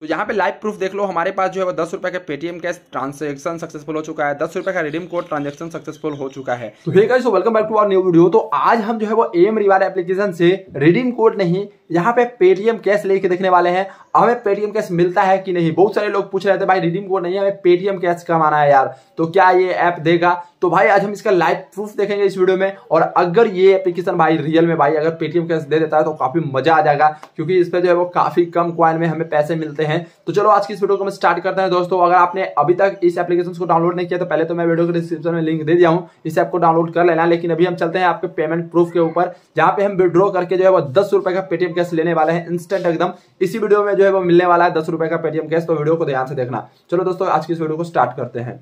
तो यहाँ पे लाइव प्रूफ देख लो हमारे पास जो है वो दस रुपए का पेटीएम कैश ट्रांजेक्शन सक्सेसफुल हो चुका है दस रुपए का रिडीम कोड ट्रांजेक्शन सक्सेसफुल हो चुका है तो hey welcome back to our new video तो आज हम जो है वो एम रिवार एप्लीकेशन से रिडीम कोड नहीं यहाँ पे पेटीएम कैश लेके देखने वाले हैं हमें पेटीएम कैश मिलता है कि नहीं बहुत सारे लोग पूछ रहे थे भाई रिडीम कोड नहीं है हमें पेटीएम कैश कमाना है यार तो क्या ये ऐप देगा तो भाई आज हम इसका लाइव प्रूफ देखेंगे इस वीडियो में और अगर ये एप्लीकेशन भाई रियल में भाई अगर पेटीएम कैश दे देता है तो काफी मजा आ जाएगा क्योंकि इस पर जो है वो काफी कम क्वाइन में हमें पैसे मिलते हैं तो चलो आज की इस वीडियो को हम स्टार्ट करते हैं दोस्तों अगर आपने अभी तक इस एप्लीकेशन को डाउनलोड नहीं किया तो पहले तो मैं वीडियो के डिस्क्रिप्शन में लिंक दे दिया हूँ इस ऐप को डाउनलोड कर लेना लेकिन अभी हम चलते हैं आपके पेमेंट प्रूफ के ऊपर जहाँ पे हम विड्रॉ करके जो है वो दस रुपए का पेटीएम कैश लेने वाले हैं इंस्टेंट एकदम इसी वीडियो में जो है वो मिलने वाला है दस रुपए का पेटीएम कैश तो वीडियो को ध्यान से देखना चलो दोस्तों आज की इस वीडियो को स्टार्ट करते हैं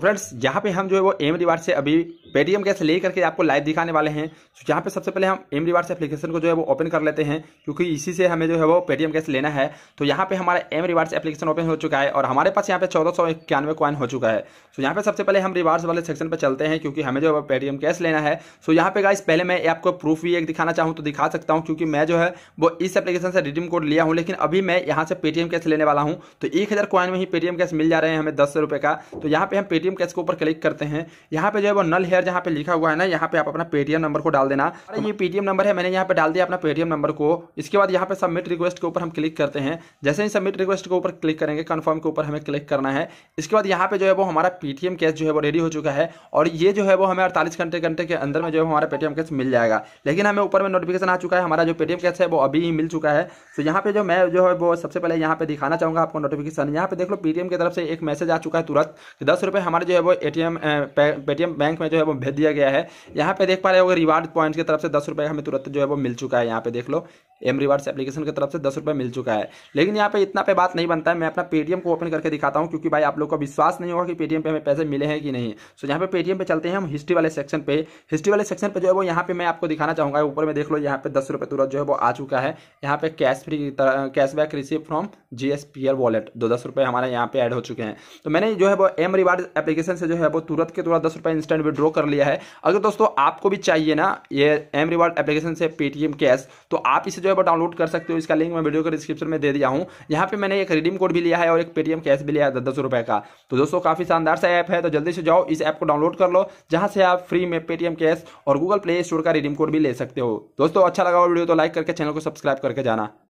फ्रेंड्स यहाँ पे हम जो है वो एम रिवार्ड से अभी पेटीएम कैश ले करके आपको लाइव दिखाने वाले हैं तो यहाँ पे सबसे पहले हम एम रिवार्ड्स एप्लीकेशन को जो है वो ओपन कर लेते हैं क्योंकि इसी से हमें जो है वो पेटीएम कैश लेना है तो यहाँ पे हमारा एम रिवार्ड्स एप्लीकेशन ओपन हो चुका है और हमारे पास यहाँ पे चौदह सौ इक्यानवे कॉइन हो चुका है तो यहाँ पे सबसे पहले हम रिवार्ड्स वाले सेक्शन पर चलते हैं क्योंकि हमें जो है पेटीएम कैश लेना है तो यहाँ पे गाइस पहले मैं आपको प्रूफ भी एक दिखाना चाहूँ तो दिखा सकता हूँ क्योंकि मैं जो है वो इस एप्लीकेशन से रिडीम कोड लिया हूँ लेकिन अभी मैं यहाँ से पेटीएम कैश लेने वाला हूँ तो एक हज़ार कॉइन में ही पेटीएम कैश मिल जा रहे हैं हमें दस रुपये का तो यहाँ पे हम पेटीएम कैश के ऊपर क्लिक करते हैं यहाँ पे जो है वो नल हेयर जहाँ पे लिखा हुआ है ना यहाँ पे आप अपना पेटीएम नंबर को डाल देना अरे ये पेटीएम नंबर है मैंने यहाँ पे डाल दिया अपना पेटीएम नंबर को इसके बाद यहाँ पे सबमिट रिक्वेस्ट के ऊपर हम क्लिक करते हैं जैसे ही सबमिट रिक्वेस्ट के ऊपर क्लिक करेंगे कन्फर्म के ऊपर हमें क्लिक करना है इसके बाद यहाँ पे जो है वो हमारा पेटीएम कैश जो है वो रेडी हो चुका है और ये जो है वो हमें अड़तालीस घंटे घंटे के अंदर में जो है हमारा पेटीएम कैश मिल जाएगा लेकिन हमें ऊपर में नोटिफिकेशन आ चुका है हमारा जो पेटीएम कैश है वो अभी ही मिल चुका है तो यहाँ पे जो मैं जो है वो सबसे पहले यहाँ पे दिखाना चाहूँगा आपको नोटिफिकेशन यहाँ पे देख लो पेटीएम की तरफ से एक मैसेज आ चुका है तुरंत दस रुपये हमारे जो है वो ए टी पेटीएम बैंक में जो है वो भेज दिया गया है यहाँ पे देख पा रहे होगा रिवार्ड पॉइंट की तरफ से दस रुपये हमें तुरंत जो है वो मिल चुका है यहाँ पे देख लो एम रिवार्ड्स एप्लीकेशन की तरफ से दस रुपये मिल चुका है लेकिन यहाँ पे इतना पे बात नहीं बनता है मैं अपना पेटीएम को ओपन करके दिखाता हूँ क्योंकि भाई आप लोग को विश्वास नहीं होगा कि पेटीएम पे हमें पैसे मिले हैं कि नहीं सो यहाँ पे पेटीएम पे चलते हैं हम हिस्ट्री वाले सेक्शन पे हिस्ट्री वाले सेक्शन पे जो है वो यहाँ पे मैं आपको दिखाना चाहूँगा ऊपर में देख लो यहाँ पे दस तुरंत जो है वो आ चुका है यहाँ पे cash free cashback receive from G S P L wallet दो दस रुपये हमारे यहाँ पे ऐड हो चुके हैं तो मैंने जो है वो एम रिवार्ड एप्लीकेशन से जो है वो तुरंत के तुरंत दस रुपये इंस्टेंट विद्रॉ कर लिया है अगर दोस्तों आपको भी चाहिए ना ये एम रिवार्ड एप्लीकेशन से पेटीएम कैश तो आप इसे जो है वो डाउनलोड कर सकते हो इसका लिंक मैं वीडियो के डिस्क्रिप्शन में दे दिया हूँ यहाँ पे मैंने एक रिडीम कोड भी लिया है और एक पेटीएम कैश भी लिया है दस रुपए का तो दोस्तों काफी शानदार सा ऐप है तो जल्दी से जाओ इस ऐप को डाउनलोड कर लो जहाँ से आप फ्री में पेटीएम कैश और गूगल प्ले स्टोर का रिडीम कोड भी ले सकते हो दोस्तों अच्छा लगा वीडियो तो लाइक करके चैनल को सब्सक्राइब करके जाना